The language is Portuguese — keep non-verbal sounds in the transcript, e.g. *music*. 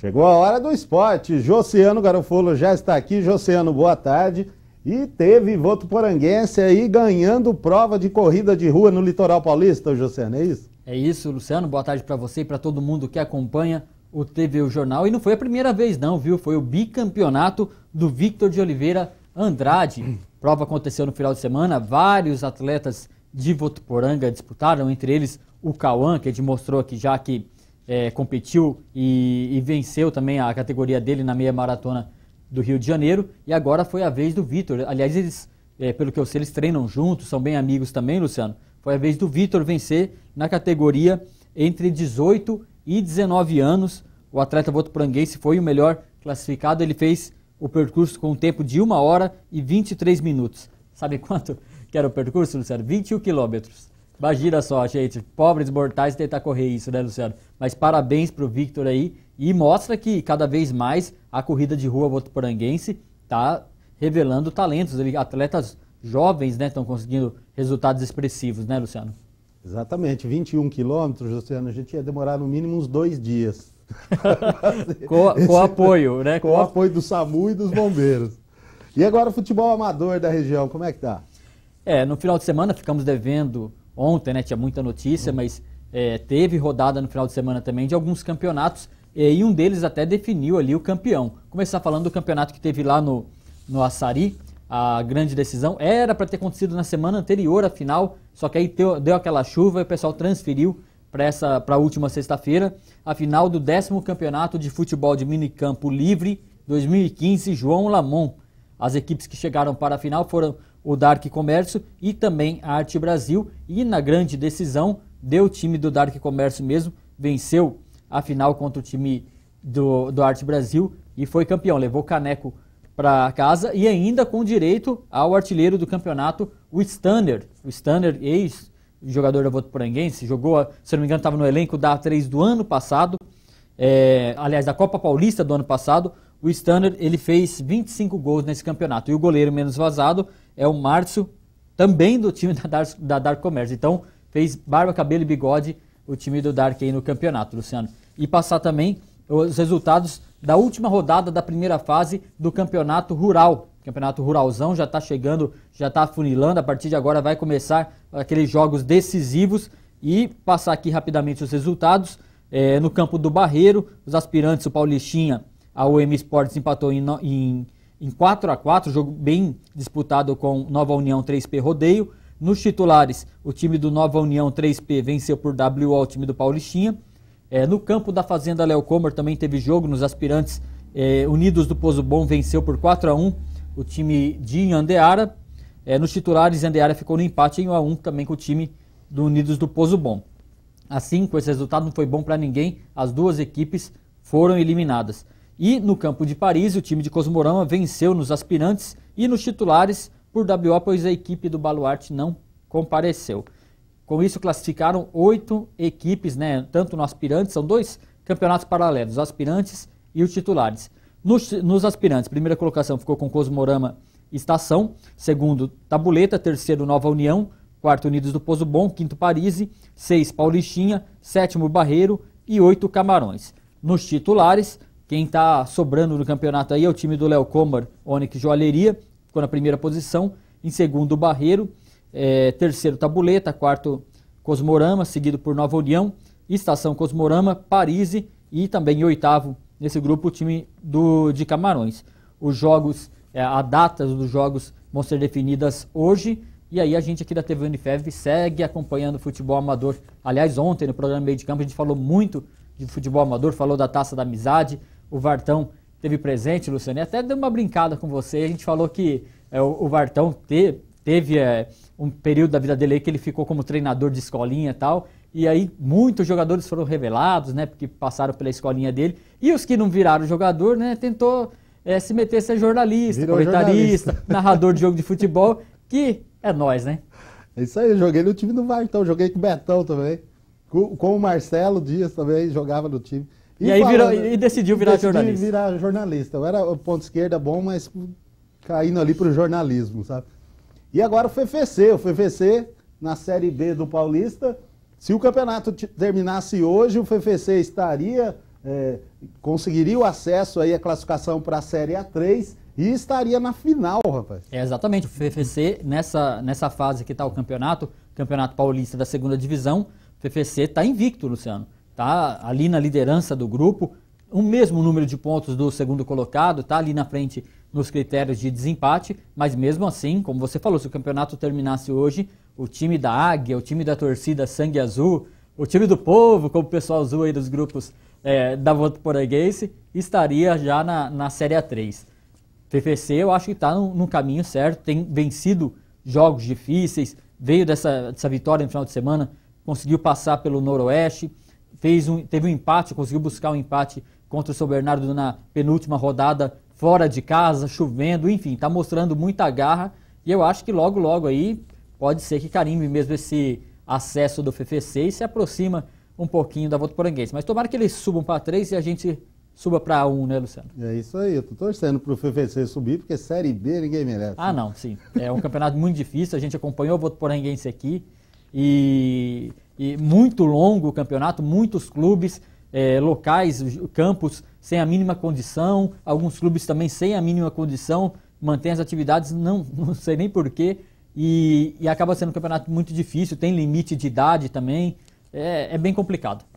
Chegou a hora do esporte. Josiano Garofolo já está aqui. Josiano, boa tarde. E teve voto poranguense aí ganhando prova de corrida de rua no litoral paulista, Josiano, é isso? É isso, Luciano. Boa tarde para você e para todo mundo que acompanha o TV o Jornal. E não foi a primeira vez, não, viu? Foi o bicampeonato do Victor de Oliveira Andrade. *clears throat* Prova aconteceu no final de semana. Vários atletas de Votuporanga disputaram, entre eles o Cauã, que a gente mostrou aqui já que é, competiu e, e, venceu também a categoria dele na meia maratona do Rio de Janeiro. E agora foi a vez do Vitor. Aliás, eles, é, pelo que eu sei, eles treinam juntos, são bem amigos também, Luciano. Foi a vez do Vitor vencer na categoria entre 18 e 19 anos. O atleta votuporanguense foi o melhor classificado. Ele fez o percurso com um tempo de 1 hora e 23 minutos. Sabe quanto que era o percurso, Luciano? 21 quilômetros. Imagina só, gente, pobres mortais tentar correr isso, né, Luciano? Mas parabéns pro Victor aí e mostra que cada vez mais a corrida de rua votoporanguense tá revelando talentos, ele, atletas jovens, né, estão conseguindo resultados expressivos, né, Luciano? Exatamente, 21 quilômetros, Luciano, a gente ia demorar no mínimo uns dois dias. *laughs* com, Esse, com apoio, né? Com, com o apoio do SAMU e dos bombeiros. E agora o futebol amador da região, como é que tá? É, no final de semana ficamos devendo ontem, né? Tinha muita notícia, mas é, teve rodada no final de semana também de alguns campeonatos e um deles até definiu ali o campeão. Começar falando do campeonato que teve lá no, no Açari, a grande decisão. Era para ter acontecido na semana anterior à final, só que aí deu, deu aquela chuva e o pessoal transferiu para a última sexta-feira a final do décimo campeonato de futebol de minicampo livre 2015 João Lamon. As equipes que chegaram para a final foram o Dark Comércio e também a Arte Brasil. E na grande decisão, deu o time do Dark Comércio mesmo, venceu a final contra o time do, do Arte Brasil e foi campeão. Levou caneco para casa e ainda com direito ao artilheiro do campeonato, o Stanner. O Stanner, ex-jogador da Votuporanguense, jogou, se não me engano, estava no elenco da A3 do ano passado, é, aliás, da Copa Paulista do ano passado. O Stanner, ele fez 25 gols nesse campeonato. E o goleiro menos vazado é o Márcio, também do time da Dark, da Dark Comércio. Então, fez barba, cabelo e bigode o time do Dark aí no campeonato, Luciano. E passar também os resultados da última rodada da primeira fase do campeonato rural. Campeonato Ruralzão já está chegando, já está funilando. A partir de agora vai começar aqueles jogos decisivos e passar aqui rapidamente os resultados. É, no campo do Barreiro, os aspirantes, o Paulistinha, a OM Sports empatou em, em em 4 a 4 jogo bem disputado com Nova União 3P Rodeio. Nos titulares, o time do Nova União 3P venceu por WO o time do Paulistinha. É, no campo da Fazenda Léo Comer também teve jogo, nos aspirantes é, Unidos do Pozo Bom venceu por 4 a 1 o time de Andeara. É, nos titulares, Andeara ficou no empate em 1 a 1 também com o time do Unidos do Pozo Bom. Assim, com esse resultado não foi bom para ninguém, as duas equipes foram eliminadas. E no campo de Paris, o time de Cosmorama venceu nos aspirantes e nos titulares por WO, pois a equipe do Baluarte não compareceu. Com isso, classificaram oito equipes, né, tanto no aspirante, são dois campeonatos paralelos, os aspirantes e os titulares. Nos, nos aspirantes, primeira colocação ficou com Cosmorama Estação, segundo Tabuleta, terceiro Nova União, quarto Unidos do Pozo Bom, quinto Paris, seis Paulistinha, sétimo Barreiro e oito Camarões. Nos titulares, quem está sobrando no campeonato aí é o time do Léo Comar, Onyx Joalheria, ficou na primeira posição. Em segundo, Barreiro. É, terceiro, Tabuleta. Quarto, Cosmorama, seguido por Nova União, Estação Cosmorama, Paris e também em oitavo nesse grupo o time do, de Camarões. Os jogos, é, a data dos jogos vão ser definidas hoje. E aí a gente aqui da TV Unifev segue acompanhando o futebol amador. Aliás, ontem no programa Meio de Campo a gente falou muito de futebol amador, falou da Taça da Amizade, o Vartão teve presente, e até deu uma brincada com você, a gente falou que é, o, o, Vartão te, teve é, um período da vida dele que ele ficou como treinador de escolinha e tal, e aí muitos jogadores foram revelados, né, porque passaram pela escolinha dele, e os que não viraram jogador, né, tentou é, se meter a ser jornalista, comentarista, narrador de *laughs* jogo de futebol, que é nós, né? É isso aí, eu joguei no time do Vartão, joguei com o Betão também, com, com o Marcelo Dias também, jogava no time. E, e aí falando, virou, e decidiu virar decidi jornalista. virar jornalista. Eu era ponto esquerda bom, mas caindo ali para o jornalismo, sabe? E agora o FFC, o FFC na Série B do Paulista. Se o campeonato terminasse hoje, o FFC estaria, é, conseguiria o acesso aí à classificação para a Série A3 e estaria na final, rapaz. É, exatamente, o FFC nessa, nessa fase que está o campeonato, Campeonato Paulista da segunda divisão, o FFC está invicto, Luciano está ali na liderança do grupo, o mesmo número de pontos do segundo colocado, está ali na frente nos critérios de desempate, mas mesmo assim, como você falou, se o campeonato terminasse hoje, o time da Águia, o time da torcida Sangue Azul, o time do povo, como o pessoal azul aí dos grupos é, da Voto Poranguense, estaria já na, na Série A3. PVC eu acho que está no, no, caminho certo, tem vencido jogos difíceis, veio dessa, dessa vitória no final de semana, conseguiu passar pelo Noroeste, fez um, teve um empate, conseguiu buscar um empate contra o São Bernardo na penúltima rodada, fora de casa, chovendo, enfim, está mostrando muita garra. E eu acho que logo, logo aí pode ser que carimbe mesmo esse acesso do FFC e se aproxima um pouquinho da Poranguense. Mas tomara que eles subam para 3 e a gente suba para 1, um, né, Luciano? É isso aí, eu tô torcendo para o FFC subir, porque Série B ninguém merece. Ah, não, sim. É um campeonato muito difícil, a gente acompanhou o Poranguense aqui e e muito longo o campeonato, muitos clubes é, locais, campos sem a mínima condição, alguns clubes também sem a mínima condição, mantém as atividades, não, *laughs* não sei nem porquê, e, e acaba sendo um campeonato muito difícil, tem limite de idade também, é, é bem complicado.